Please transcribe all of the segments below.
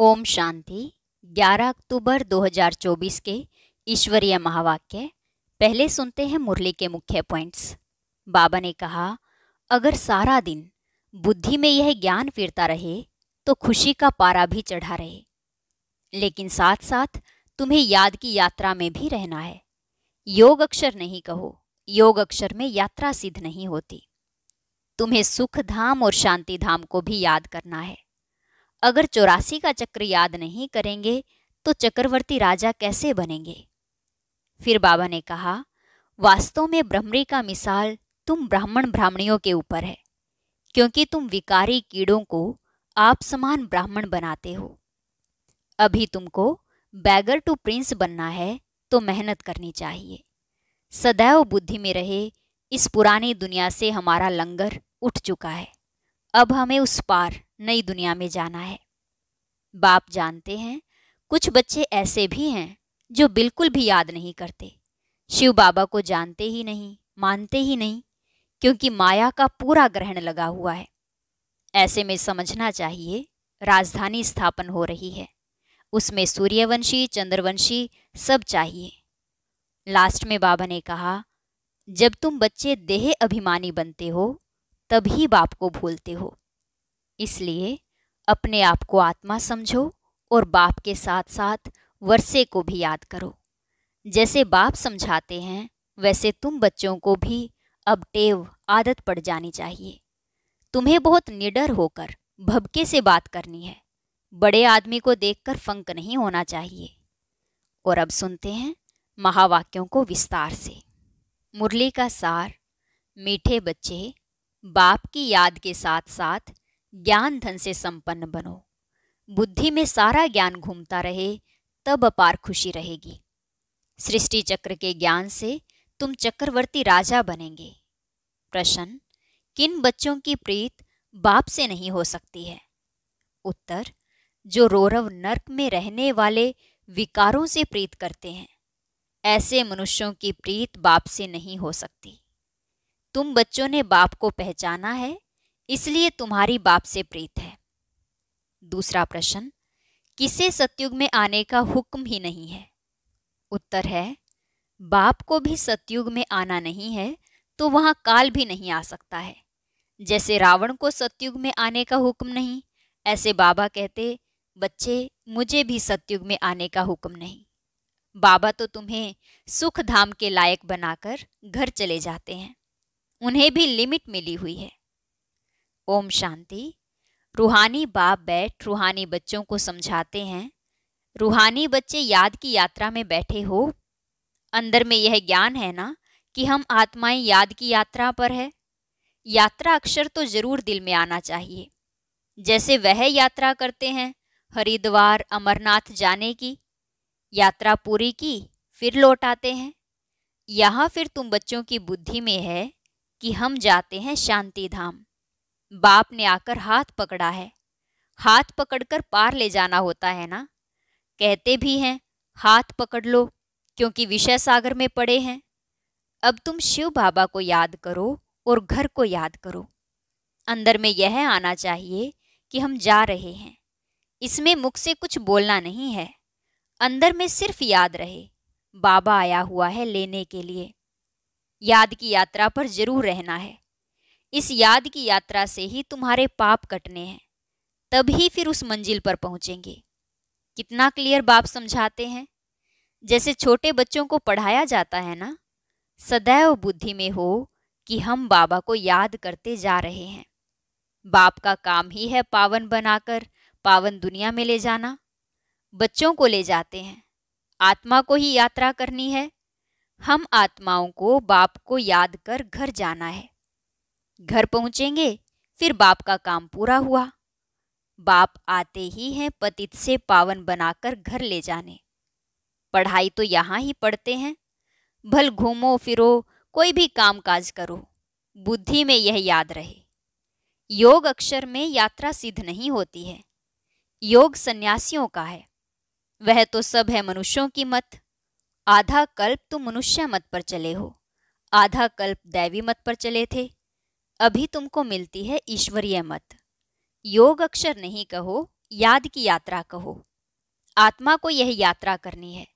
ओम शांति 11 अक्टूबर 2024 के ईश्वरीय महावाक्य पहले सुनते हैं मुरली के मुख्य पॉइंट्स बाबा ने कहा अगर सारा दिन बुद्धि में यह ज्ञान फिरता रहे तो खुशी का पारा भी चढ़ा रहे लेकिन साथ साथ तुम्हें याद की यात्रा में भी रहना है योग अक्षर नहीं कहो योग अक्षर में यात्रा सिद्ध नहीं होती तुम्हें सुख धाम और शांति धाम को भी याद करना है अगर चौरासी का चक्र याद नहीं करेंगे तो चक्रवर्ती राजा कैसे बनेंगे फिर बाबा ने कहा वास्तव में ब्रह्मरी का मिसाल तुम ब्राह्मण ब्राह्मणियों के ऊपर है क्योंकि तुम विकारी कीड़ों को आप समान ब्राह्मण बनाते हो अभी तुमको बैगर टू प्रिंस बनना है तो मेहनत करनी चाहिए सदैव बुद्धि में रहे इस पुरानी दुनिया से हमारा लंगर उठ चुका है अब हमें उस पार नई दुनिया में जाना है बाप जानते हैं कुछ बच्चे ऐसे भी हैं जो बिल्कुल भी याद नहीं करते शिव बाबा को जानते ही नहीं मानते ही नहीं क्योंकि माया का पूरा ग्रहण लगा हुआ है ऐसे में समझना चाहिए राजधानी स्थापन हो रही है उसमें सूर्यवंशी चंद्रवंशी सब चाहिए लास्ट में बाबा ने कहा जब तुम बच्चे देह अभिमानी बनते हो तभी बाप को भूलते हो इसलिए अपने आप को आत्मा समझो और बाप के साथ साथ वर्षे को भी याद करो जैसे बाप समझाते हैं वैसे तुम बच्चों को भी अब टेव आदत पड़ जानी चाहिए तुम्हें बहुत निडर होकर भबके से बात करनी है बड़े आदमी को देखकर फंक नहीं होना चाहिए और अब सुनते हैं महावाक्यों को विस्तार से मुरली का सार मीठे बच्चे बाप की याद के साथ साथ ज्ञान धन से संपन्न बनो बुद्धि में सारा ज्ञान घूमता रहे तब अपार खुशी रहेगी सृष्टि चक्र के ज्ञान से तुम चक्रवर्ती राजा बनेंगे प्रश्न किन बच्चों की प्रीत बाप से नहीं हो सकती है उत्तर जो रौरव नर्क में रहने वाले विकारों से प्रीत करते हैं ऐसे मनुष्यों की प्रीत बाप से नहीं हो सकती तुम बच्चों ने बाप को पहचाना है इसलिए तुम्हारी बाप से प्रीत है दूसरा प्रश्न किसे सतयुग में आने का हुक्म ही नहीं है उत्तर है बाप को भी सतयुग में आना नहीं है तो वहां काल भी नहीं आ सकता है जैसे रावण को सतयुग में आने का हुक्म नहीं ऐसे बाबा कहते बच्चे मुझे भी सतयुग में आने का हुक्म नहीं बाबा तो तुम्हें सुख धाम के लायक बनाकर घर चले जाते हैं उन्हें भी लिमिट मिली हुई है ओम शांति रूहानी बाप बैठ रूहानी बच्चों को समझाते हैं रूहानी बच्चे याद की यात्रा में बैठे हो अंदर में यह ज्ञान है ना कि हम आत्माएं याद की यात्रा पर है यात्रा अक्षर तो जरूर दिल में आना चाहिए जैसे वह यात्रा करते हैं हरिद्वार अमरनाथ जाने की यात्रा पूरी की फिर लौट आते हैं यहाँ फिर तुम बच्चों की बुद्धि में है कि हम जाते हैं शांति धाम बाप ने आकर हाथ पकड़ा है हाथ पकड़कर पार ले जाना होता है ना कहते भी हैं हाथ पकड़ लो क्योंकि विषय सागर में पड़े हैं अब तुम शिव बाबा को याद करो और घर को याद करो अंदर में यह आना चाहिए कि हम जा रहे हैं इसमें मुख से कुछ बोलना नहीं है अंदर में सिर्फ याद रहे बाबा आया हुआ है लेने के लिए याद की यात्रा पर जरूर रहना है इस याद की यात्रा से ही तुम्हारे पाप कटने हैं तभी फिर उस मंजिल पर पहुंचेंगे कितना क्लियर बाप समझाते हैं जैसे छोटे बच्चों को पढ़ाया जाता है ना सदैव बुद्धि में हो कि हम बाबा को याद करते जा रहे हैं बाप का काम ही है पावन बनाकर पावन दुनिया में ले जाना बच्चों को ले जाते हैं आत्मा को ही यात्रा करनी है हम आत्माओं को बाप को याद कर घर जाना है घर पहुंचेंगे फिर बाप का काम पूरा हुआ बाप आते ही हैं पतित से पावन बनाकर घर ले जाने पढ़ाई तो यहाँ ही पढ़ते हैं भल घूमो फिरो कोई भी काम काज करो बुद्धि में यह याद रहे योग अक्षर में यात्रा सिद्ध नहीं होती है योग सन्यासियों का है वह तो सब है मनुष्यों की मत आधा कल्प तो मनुष्य मत पर चले हो आधा कल्प दैवी मत पर चले थे अभी तुमको मिलती है ईश्वरीय मत योग अक्षर नहीं कहो याद की यात्रा कहो आत्मा को यह यात्रा करनी है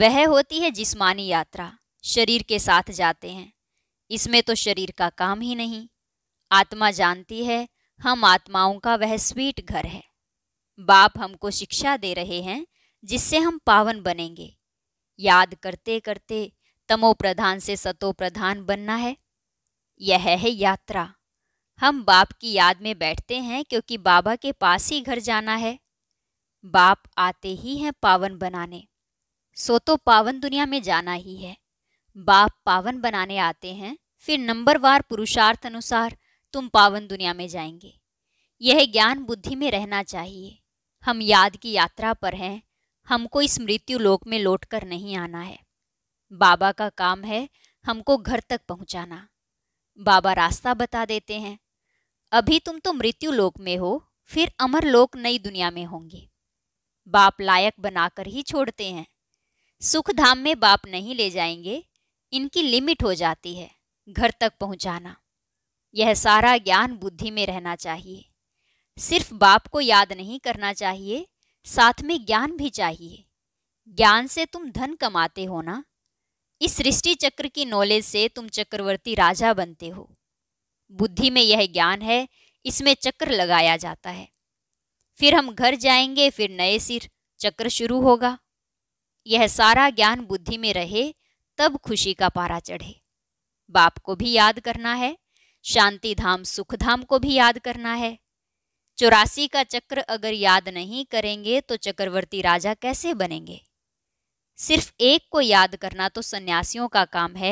वह होती है जिस्मानी यात्रा शरीर के साथ जाते हैं इसमें तो शरीर का काम ही नहीं आत्मा जानती है हम आत्माओं का वह स्वीट घर है बाप हमको शिक्षा दे रहे हैं जिससे हम पावन बनेंगे याद करते करते तमो प्रधान से सतो प्रधान बनना है यह है यात्रा हम बाप की याद में बैठते हैं क्योंकि बाबा के पास ही घर जाना है बाप आते ही हैं पावन बनाने सो तो पावन दुनिया में जाना ही है बाप पावन बनाने आते हैं फिर नंबरवार पुरुषार्थ अनुसार तुम पावन दुनिया में जाएंगे यह ज्ञान बुद्धि में रहना चाहिए हम याद की यात्रा पर हैं हमको इस मृत्यु लोक में लौट कर नहीं आना है बाबा का काम है हमको घर तक पहुंचाना बाबा रास्ता बता देते हैं अभी तुम तो मृत्यु लोक में हो फिर अमर लोक नई दुनिया में होंगे बाप लायक बनाकर ही छोड़ते हैं सुख धाम में बाप नहीं ले जाएंगे इनकी लिमिट हो जाती है घर तक पहुंचाना यह सारा ज्ञान बुद्धि में रहना चाहिए सिर्फ बाप को याद नहीं करना चाहिए साथ में ज्ञान भी चाहिए ज्ञान से तुम धन कमाते हो ना इस सृष्टि चक्र की नॉलेज से तुम चक्रवर्ती राजा बनते हो बुद्धि में यह ज्ञान है इसमें चक्र लगाया जाता है फिर हम घर जाएंगे फिर नए सिर चक्र शुरू होगा यह सारा ज्ञान बुद्धि में रहे तब खुशी का पारा चढ़े बाप को भी याद करना है शांति धाम सुख धाम को भी याद करना है चौरासी का चक्र अगर याद नहीं करेंगे तो चक्रवर्ती राजा कैसे बनेंगे सिर्फ एक को याद करना तो सन्यासियों का काम है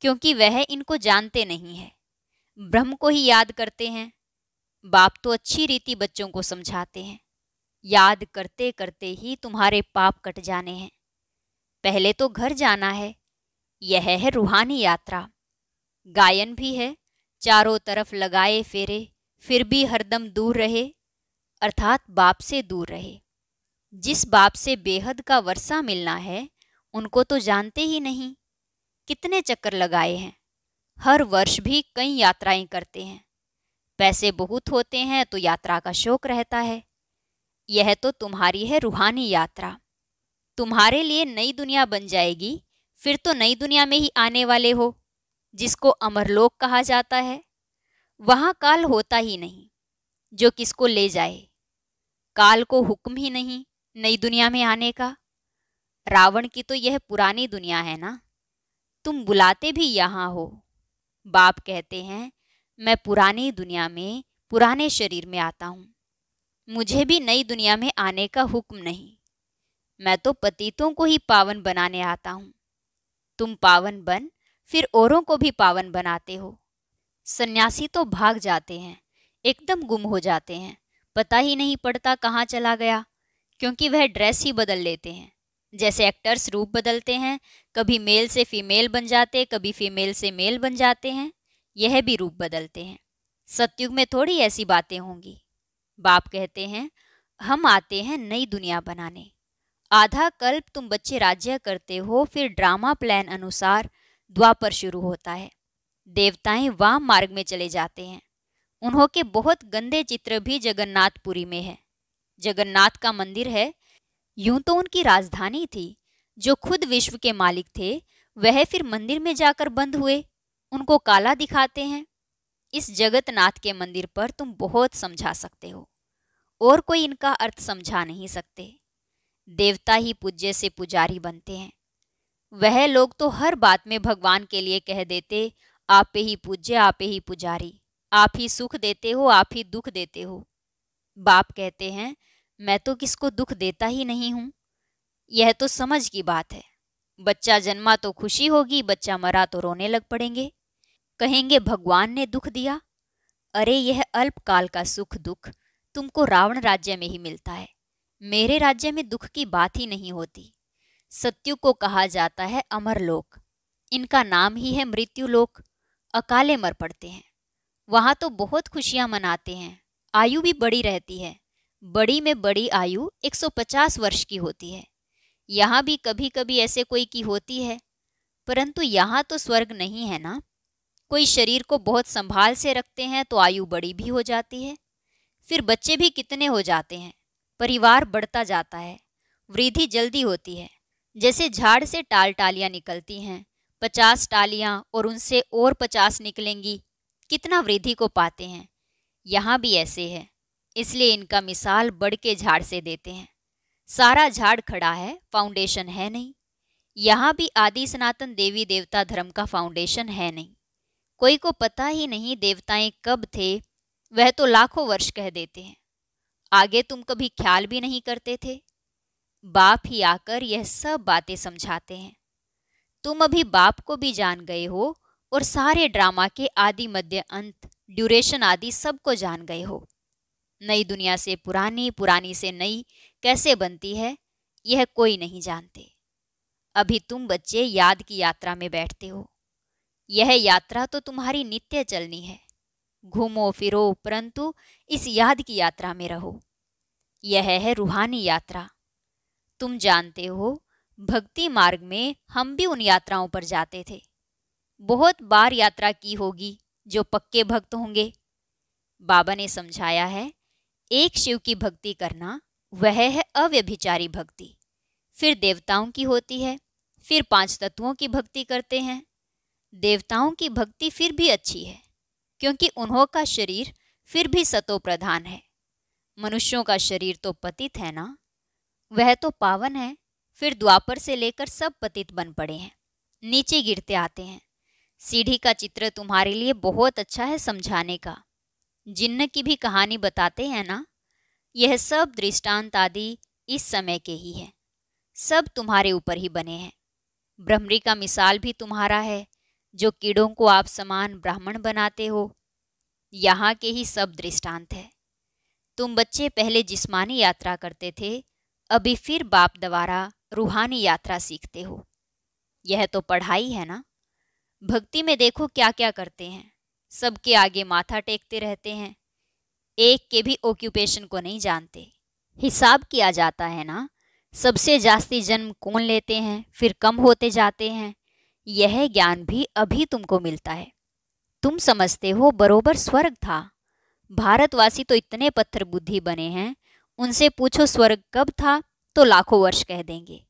क्योंकि वह इनको जानते नहीं है ब्रह्म को ही याद करते हैं बाप तो अच्छी रीति बच्चों को समझाते हैं याद करते करते ही तुम्हारे पाप कट जाने हैं पहले तो घर जाना है यह है रूहानी यात्रा गायन भी है चारों तरफ लगाए फेरे फिर भी हरदम दूर रहे अर्थात बाप से दूर रहे जिस बाप से बेहद का वर्षा मिलना है उनको तो जानते ही नहीं कितने चक्कर लगाए हैं हर वर्ष भी कई यात्राएं करते हैं पैसे बहुत होते हैं तो यात्रा का शौक रहता है यह तो तुम्हारी है रूहानी यात्रा तुम्हारे लिए नई दुनिया बन जाएगी फिर तो नई दुनिया में ही आने वाले हो जिसको अमरलोक कहा जाता है वहाँ काल होता ही नहीं जो किसको ले जाए काल को हुक्म ही नहीं नई दुनिया में आने का रावण की तो यह पुरानी दुनिया है ना तुम बुलाते भी यहाँ हो बाप कहते हैं मैं पुरानी दुनिया में पुराने शरीर में आता हूँ मुझे भी नई दुनिया में आने का हुक्म नहीं मैं तो पतितों को ही पावन बनाने आता हूँ तुम पावन बन फिर औरों को भी पावन बनाते हो सन्यासी तो भाग जाते हैं एकदम गुम हो जाते हैं पता ही नहीं पड़ता कहाँ चला गया क्योंकि वह ड्रेस ही बदल लेते हैं जैसे एक्टर्स रूप बदलते हैं कभी मेल से फीमेल बन जाते कभी फीमेल से मेल बन जाते हैं यह भी रूप बदलते हैं सत्युग में थोड़ी ऐसी बातें होंगी बाप कहते हैं हम आते हैं नई दुनिया बनाने आधा कल्प तुम बच्चे राज्य करते हो फिर ड्रामा प्लान अनुसार द्वापर शुरू होता है देवताएं वाम मार्ग में चले जाते हैं उन्हों के बहुत गंदे चित्र भी जगन्नाथपुरी में है जगन्नाथ का मंदिर है यूं तो उनकी राजधानी थी जो खुद विश्व के मालिक थे वह फिर मंदिर में जाकर बंद हुए उनको काला दिखाते हैं इस जगतनाथ के मंदिर पर तुम बहुत समझा सकते हो और कोई इनका अर्थ समझा नहीं सकते देवता ही पूज्य से पुजारी बनते हैं वह लोग तो हर बात में भगवान के लिए कह देते आपे ही पूज्य आपे ही पुजारी आप ही सुख देते हो आप ही दुख देते हो बाप कहते हैं मैं तो किसको दुख देता ही नहीं हूं यह तो समझ की बात है बच्चा जन्मा तो खुशी होगी बच्चा मरा तो रोने लग पड़ेंगे कहेंगे भगवान ने दुख दिया अरे यह अल्पकाल का सुख दुख तुमको रावण राज्य में ही मिलता है मेरे राज्य में दुख की बात ही नहीं होती सत्यु को कहा जाता है अमरलोक इनका नाम ही है मृत्यु लोक अकाले मर पड़ते हैं वहां तो बहुत खुशियां मनाते हैं आयु भी बड़ी रहती है बड़ी में बड़ी आयु 150 वर्ष की होती है यहाँ भी कभी कभी ऐसे कोई की होती है परंतु यहाँ तो स्वर्ग नहीं है ना कोई शरीर को बहुत संभाल से रखते हैं तो आयु बड़ी भी हो जाती है फिर बच्चे भी कितने हो जाते हैं परिवार बढ़ता जाता है वृद्धि जल्दी होती है जैसे झाड़ से टाल टालियाँ निकलती हैं पचास टालियाँ और उनसे और पचास निकलेंगी कितना वृद्धि को पाते हैं यहाँ भी ऐसे है इसलिए इनका मिसाल बड़ के झाड़ से देते हैं सारा झाड़ खड़ा है फाउंडेशन है नहीं यहाँ भी आदि सनातन देवी देवता धर्म का फाउंडेशन है नहीं कोई को पता ही नहीं देवताएं कब थे वह तो लाखों वर्ष कह देते हैं आगे तुम कभी ख्याल भी नहीं करते थे बाप ही आकर यह सब बातें समझाते हैं तुम अभी बाप को भी जान गए हो और सारे ड्रामा के आदि मध्य अंत ड्यूरेशन आदि सबको जान गए हो नई दुनिया से पुरानी पुरानी से नई कैसे बनती है यह कोई नहीं जानते अभी तुम बच्चे याद की यात्रा में बैठते हो यह यात्रा तो तुम्हारी नित्य चलनी है घूमो फिरो परंतु इस याद की यात्रा में रहो यह है रूहानी यात्रा तुम जानते हो भक्ति मार्ग में हम भी उन यात्राओं पर जाते थे बहुत बार यात्रा की होगी जो पक्के भक्त होंगे बाबा ने समझाया है एक शिव की भक्ति करना वह है अव्यभिचारी भक्ति फिर देवताओं की होती है फिर पांच तत्वों की भक्ति करते हैं देवताओं की भक्ति फिर भी अच्छी है क्योंकि उन्हों का शरीर फिर भी सतो प्रधान है मनुष्यों का शरीर तो पतित है ना वह तो पावन है फिर द्वापर से लेकर सब पतित बन पड़े हैं नीचे गिरते आते हैं सीढ़ी का चित्र तुम्हारे लिए बहुत अच्छा है समझाने का जिन्न की भी कहानी बताते हैं ना यह सब दृष्टांत आदि इस समय के ही है सब तुम्हारे ऊपर ही बने हैं ब्रह्मरी का मिसाल भी तुम्हारा है जो कीड़ों को आप समान ब्राह्मण बनाते हो यहाँ के ही सब दृष्टांत है तुम बच्चे पहले जिस्मानी यात्रा करते थे अभी फिर बाप द्वारा रूहानी यात्रा सीखते हो यह तो पढ़ाई है ना भक्ति में देखो क्या क्या करते हैं सबके आगे माथा टेकते रहते हैं एक के भी ऑक्यूपेशन को नहीं जानते हिसाब किया जाता है ना सबसे जास्ती जन्म कौन लेते हैं फिर कम होते जाते हैं यह ज्ञान भी अभी तुमको मिलता है तुम समझते हो बरोबर स्वर्ग था भारतवासी तो इतने पत्थर बुद्धि बने हैं उनसे पूछो स्वर्ग कब था तो लाखों वर्ष कह देंगे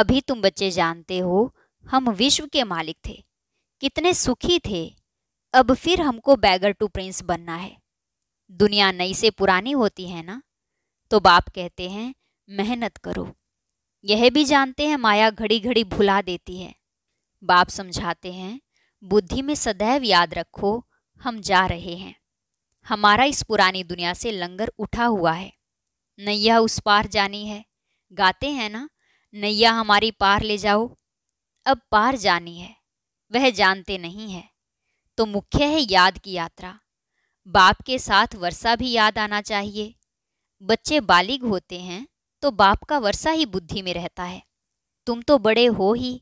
अभी तुम बच्चे जानते हो हम विश्व के मालिक थे कितने सुखी थे अब फिर हमको बैगर टू प्रिंस बनना है दुनिया नई से पुरानी होती है ना तो बाप कहते हैं मेहनत करो यह भी जानते हैं माया घड़ी घड़ी भुला देती है बाप समझाते हैं बुद्धि में सदैव याद रखो हम जा रहे हैं हमारा इस पुरानी दुनिया से लंगर उठा हुआ है नैया उस पार जानी है गाते हैं ना नैया हमारी पार ले जाओ अब पार जानी है वह जानते नहीं है तो मुख्य है याद की यात्रा बाप के साथ वर्षा भी याद आना चाहिए बच्चे बालिग होते हैं तो बाप का वर्षा ही बुद्धि में रहता है तुम तो बड़े हो ही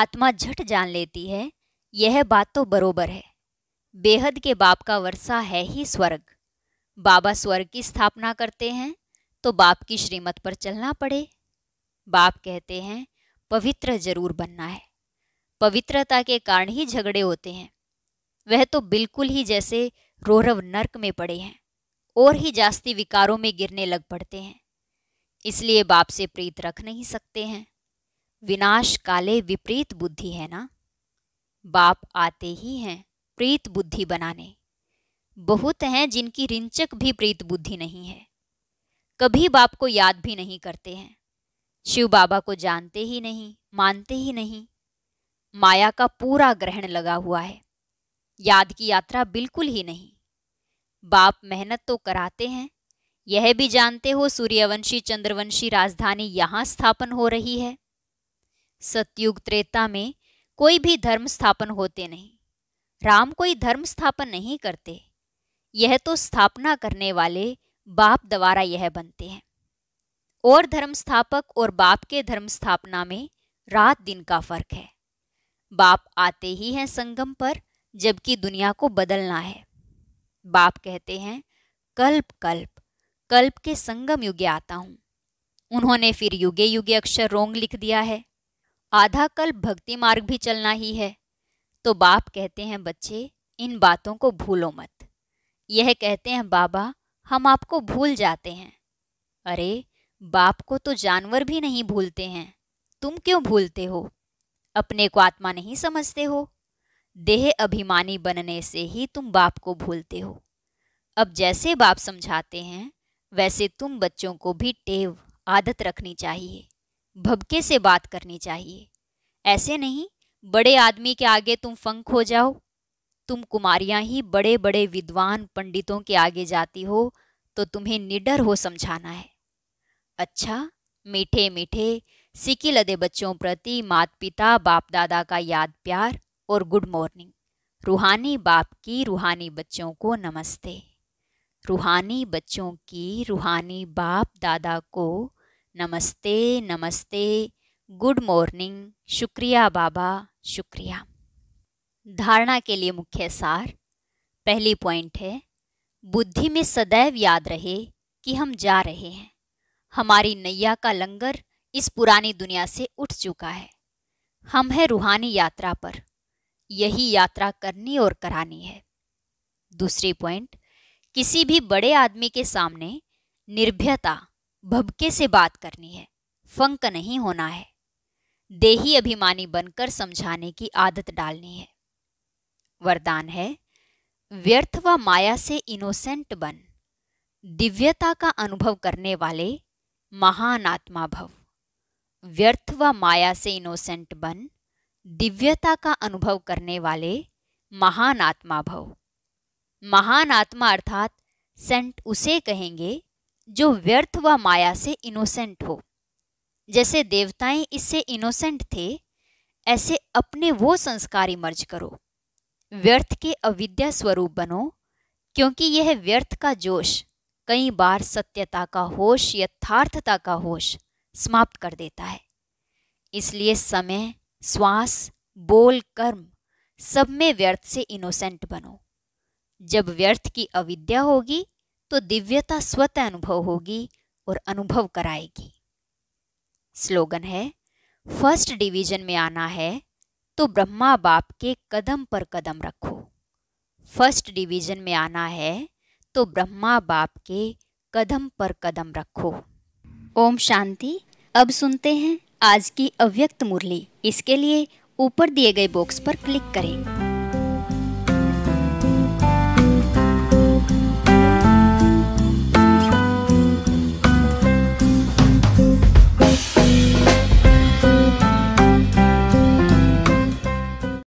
आत्मा झट जान लेती है यह बात तो बरोबर है बेहद के बाप का वर्षा है ही स्वर्ग बाबा स्वर्ग की स्थापना करते हैं तो बाप की श्रीमत पर चलना पड़े बाप कहते हैं पवित्र जरूर बनना है पवित्रता के कारण ही झगड़े होते हैं वह तो बिल्कुल ही जैसे रोरव नर्क में पड़े हैं और ही जास्ती विकारों में गिरने लग पड़ते हैं इसलिए बाप से प्रीत रख नहीं सकते हैं विनाश काले विपरीत बुद्धि है ना बाप आते ही हैं प्रीत बुद्धि बनाने बहुत हैं जिनकी रिंचक भी प्रीत बुद्धि नहीं है कभी बाप को याद भी नहीं करते हैं शिव बाबा को जानते ही नहीं मानते ही नहीं माया का पूरा ग्रहण लगा हुआ है याद की यात्रा बिल्कुल ही नहीं बाप मेहनत तो कराते हैं यह भी जानते हो सूर्यवंशी चंद्रवंशी राजधानी यहाँ स्थापन हो रही है सतयुग त्रेता में कोई भी धर्म स्थापन होते नहीं राम कोई धर्म स्थापन नहीं करते यह तो स्थापना करने वाले बाप द्वारा यह बनते हैं और धर्म स्थापक और बाप के धर्म स्थापना में रात दिन का फर्क है बाप आते ही हैं संगम पर जबकि दुनिया को बदलना है बाप कहते हैं कल्प कल्प कल्प के संगम युगे आता हूँ उन्होंने फिर युगे युगे अक्षर रोंग लिख दिया है आधा कल्प भक्ति मार्ग भी चलना ही है तो बाप कहते हैं बच्चे इन बातों को भूलो मत यह कहते हैं बाबा हम आपको भूल जाते हैं अरे बाप को तो जानवर भी नहीं भूलते हैं तुम क्यों भूलते हो अपने को आत्मा नहीं समझते हो देह अभिमानी बनने से ही तुम बाप को भूलते हो अब जैसे बाप समझाते हैं वैसे तुम बच्चों को भी टेव आदत रखनी चाहिए भबके से बात करनी चाहिए ऐसे नहीं बड़े आदमी के आगे तुम फंक हो जाओ तुम कुमारियां ही बड़े बड़े विद्वान पंडितों के आगे जाती हो तो तुम्हें निडर हो समझाना है अच्छा मीठे मीठे सीकी लदे बच्चों प्रति मात पिता बाप दादा का याद प्यार और गुड मॉर्निंग रूहानी बाप की रूहानी बच्चों को नमस्ते रूहानी बच्चों की रूहानी बाप दादा को नमस्ते नमस्ते गुड मॉर्निंग शुक्रिया बाबा शुक्रिया धारणा के लिए मुख्य सार पहली पॉइंट है बुद्धि में सदैव याद रहे कि हम जा रहे हैं हमारी नैया का लंगर इस पुरानी दुनिया से उठ चुका है हम हैं रूहानी यात्रा पर यही यात्रा करनी और करानी है दूसरी पॉइंट किसी भी बड़े आदमी के सामने निर्भयता भबके से बात करनी है फंक नहीं होना है देही अभिमानी बनकर समझाने की आदत डालनी है वरदान है व्यर्थ व माया से इनोसेंट बन दिव्यता का अनुभव करने वाले महान आत्मा भव व्यर्थ व माया से इनोसेंट बन दिव्यता का अनुभव करने वाले महान आत्मा भव महान आत्मा अर्थात सेंट उसे कहेंगे जो व्यर्थ व माया से इनोसेंट हो जैसे देवताएं इससे इनोसेंट थे ऐसे अपने वो संस्कार इमर्ज करो व्यर्थ के अविद्या स्वरूप बनो क्योंकि यह व्यर्थ का जोश कई बार सत्यता का होश यथार्थता का होश समाप्त कर देता है इसलिए समय श्वास बोल कर्म सब में व्यर्थ से इनोसेंट बनो जब व्यर्थ की अविद्या होगी तो दिव्यता स्वतः अनुभव होगी और अनुभव कराएगी स्लोगन है फर्स्ट डिवीजन में आना है तो ब्रह्मा बाप के कदम पर कदम रखो फर्स्ट डिवीजन में आना है तो ब्रह्मा बाप के कदम पर कदम रखो ओम शांति अब सुनते हैं आज की अव्यक्त मुरली इसके लिए ऊपर दिए गए बॉक्स पर क्लिक करें